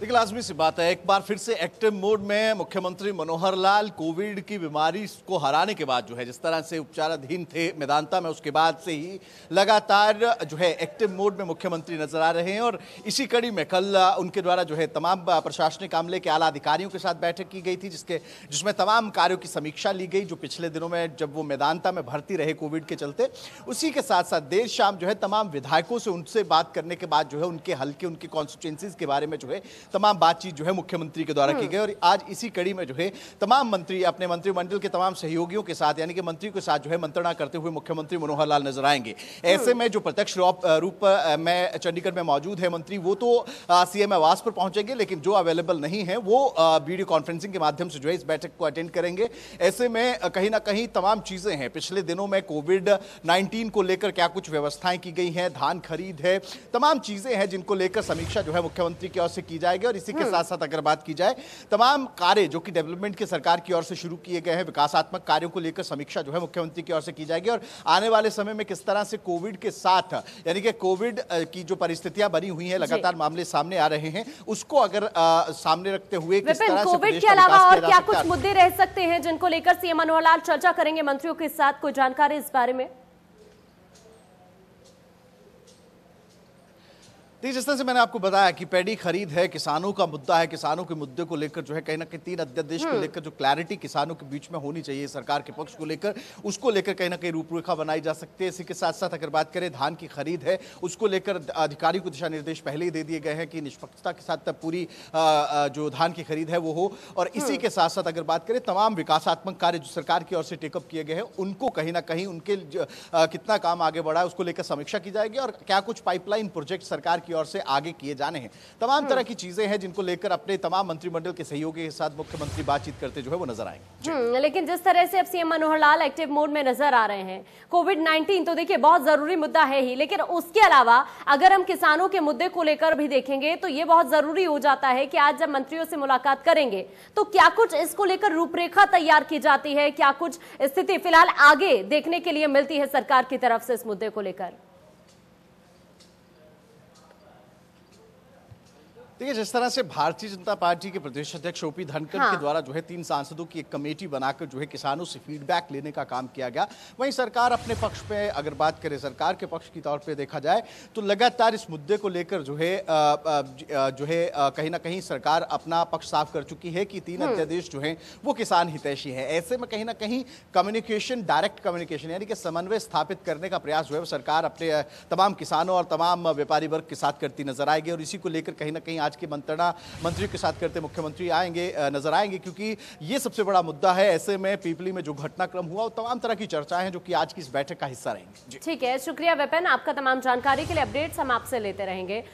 देखिए लाजमी सी बात है एक बार फिर से एक्टिव मोड में मुख्यमंत्री मनोहर लाल कोविड की बीमारी को हराने के बाद जो है जिस तरह से उपचाराधीन थे मैदानता में उसके बाद से ही लगातार जो है एक्टिव मोड में मुख्यमंत्री नजर आ रहे हैं और इसी कड़ी में कल उनके द्वारा जो है तमाम प्रशासनिक आमले के आला अधिकारियों के साथ बैठक की गई थी जिसके जिसमें तमाम कार्यों की समीक्षा ली गई जो पिछले दिनों में जब वो मैदानता में भर्ती रहे कोविड के चलते उसी के साथ साथ देर शाम जो है तमाम विधायकों से उनसे बात करने के बाद जो है उनके हल्के उनके कॉन्स्टिट्यूंसीज के बारे में जो है तमाम बातचीत जो है मुख्यमंत्री के द्वारा की हम्म। गई और आज इसी कड़ी में जो है तमाम मंत्री अपने मंत्रिमंडल के तमाम सहयोगियों के साथ यानी कि मंत्री के साथ जो है मंत्रणा करते हुए मुख्यमंत्री मनोहर लाल नजर आएंगे हम्म। ऐसे में जो प्रत्यक्ष रूप में चंडीगढ़ में मौजूद है मंत्री वो तो सीएम आवास पर पहुंचेंगे लेकिन जो अवेलेबल नहीं है वो वीडियो कॉन्फ्रेंसिंग के माध्यम से जो है इस बैठक को अटेंड करेंगे ऐसे में कहीं ना कहीं तमाम चीजें हैं पिछले दिनों में कोविड नाइन्टीन को लेकर क्या कुछ व्यवस्थाएं की गई हैं धान खरीद है तमाम चीजें हैं जिनको लेकर समीक्षा जो है मुख्यमंत्री की ओर से की जाए जाएंगे और इसी के हम्म। साथ साथ अगर बात की जाए तमाम कार्य जो कि डेवलपमेंट की सरकार की ओर से शुरू किए गए हैं विकासात्मक कार्यों को लेकर समीक्षा जो है मुख्यमंत्री की ओर से की जाएगी और आने वाले समय में किस तरह से कोविड के साथ यानी कि कोविड की जो परिस्थितियां बनी हुई है लगातार मामले सामने आ रहे हैं उसको अगर सामने रखते हुए कोविड के अलावा और क्या कुछ मुद्दे रह सकते हैं जिनको लेकर सीएम मनोहर लाल चर्चा करेंगे मंत्रियों के साथ कोई जानकारी इस बारे में जिस तरह से मैंने आपको बताया कि पैडी खरीद है किसानों का मुद्दा है किसानों के मुद्दे को लेकर जो है कहीं ना कहीं तीन अध्यादेश को हम्म। लेकर जो क्लैरिटी किसानों के बीच में होनी चाहिए सरकार के पक्ष को लेकर उसको लेकर कहीं ना कहीं रूपरेखा बनाई जा सकती है इसी के साथ साथ अगर बात करें धान की खरीद है उसको लेकर अधिकारी को दिशा निर्देश पहले ही दे दिए गए हैं कि निष्पक्षता के साथ पूरी जो धान की खरीद है वो हो और इसी हम्म। के साथ साथ अगर बात करें तमाम विकासात्मक कार्य जो सरकार की ओर से टेकअप किए गए हैं उनको कहीं ना कहीं उनके कितना काम आगे बढ़ा है उसको लेकर समीक्षा की जाएगी और क्या कुछ पाइपलाइन प्रोजेक्ट सरकार की की ओर से आगे किए जाने हैं तमाम हम्म। तरह की चीजें हैं जिनको लेकर अपने तमाम मंत्रिमंडल के सहयोगी के साथ मुख्यमंत्री बातचीत करते जो है वो नजर आएंगे हम्म, लेकिन जिस तरह से अब CM Manohar Lal active mode में नजर आ रहे हैं कोविड नाइन्टीन तो देखिये बहुत जरूरी मुद्दा है ही लेकिन उसके अलावा अगर हम किसानों के मुद्दे को लेकर भी देखेंगे तो ये बहुत जरूरी हो जाता है कि आज जब मंत्रियों से मुलाकात करेंगे तो क्या कुछ इसको लेकर रूपरेखा तैयार की जाती है क्या कुछ स्थिति फिलहाल आगे देखने के लिए मिलती है सरकार की तरफ से इस मुद्दे को लेकर देखिए जिस तरह से भारतीय जनता पार्टी के प्रदेश अध्यक्ष ओपी धनखड़ हाँ। के द्वारा जो है तीन सांसदों की एक कमेटी बनाकर जो है किसानों से फीडबैक लेने का काम किया गया वहीं सरकार अपने पक्ष पे अगर बात करें सरकार के पक्ष की तौर पे देखा जाए तो लगातार इस मुद्दे को लेकर जो है जो है कहीं ना कहीं सरकार अपना पक्ष साफ कर चुकी है कि तीन हम्म। अध्यादेश जो है वो किसान हितैषी है ऐसे में कहीं ना कहीं कम्युनिकेशन डायरेक्ट कम्युनिकेशन यानी कि समन्वय स्थापित करने का प्रयास जो है सरकार अपने तमाम किसानों और तमाम व्यापारी वर्ग के साथ करती नजर आएगी और इसी को लेकर कहीं ना कहीं आज की मंत्रणा मंत्रियों के साथ करते मुख्यमंत्री आएंगे नजर आएंगे क्योंकि ये सबसे बड़ा मुद्दा है ऐसे में पीपली में जो घटनाक्रम हुआ तमाम तरह की चर्चाएं हैं जो कि आज की इस बैठक का हिस्सा रहेंगे ठीक है शुक्रिया वेपन आपका तमाम जानकारी के लिए अपडेट्स हम आपसे लेते रहेंगे